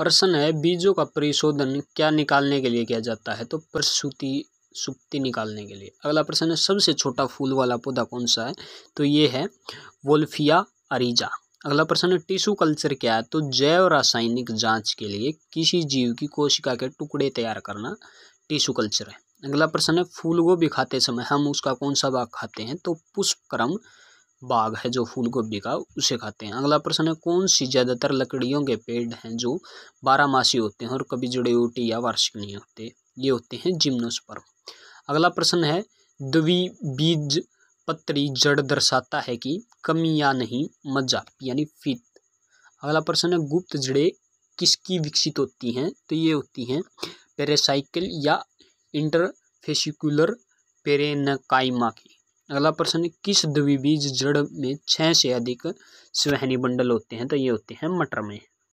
प्रश्न है बीजों का परिशोधन क्या निकालने के लिए किया जाता है तो प्रसूति सुक्ति निकालने के लिए अगला प्रश्न है सबसे छोटा फूल वाला पौधा कौन सा है तो ये है वोल्फिया अरीजा अगला प्रश्न है टिश्यू कल्चर क्या है तो जैव रासायनिक जांच के लिए किसी जीव की कोशिका के टुकड़े तैयार करना टिश्यू कल्चर है अगला प्रश्न है फूल गोभी खाते समय हम उसका कौन सा भाग खाते हैं तो पुष्पक्रम बाग है जो फूल गोभी का उसे खाते हैं अगला प्रश्न है कौन सी ज़्यादातर लकड़ियों के पेड़ हैं जो बारहमासी होते हैं और कभी जुड़े उठे या वार्षिक नहीं होते ये होते हैं जिम्नोस्पर्म अगला प्रश्न है दवी बीज पत्री जड़ दर्शाता है कि कमी या नहीं मज्जा यानी फित अगला प्रश्न है गुप्त जड़ें किसकी विकसित होती हैं तो ये होती हैं पेरेसाइकिल या इंटरफेसिकुलर पेरेनकाइमा की अगला प्रश्न किस द्विबीज जड़ में छह से अधिक स्वहनी बंडल होते हैं तो ये होते हैं मटर में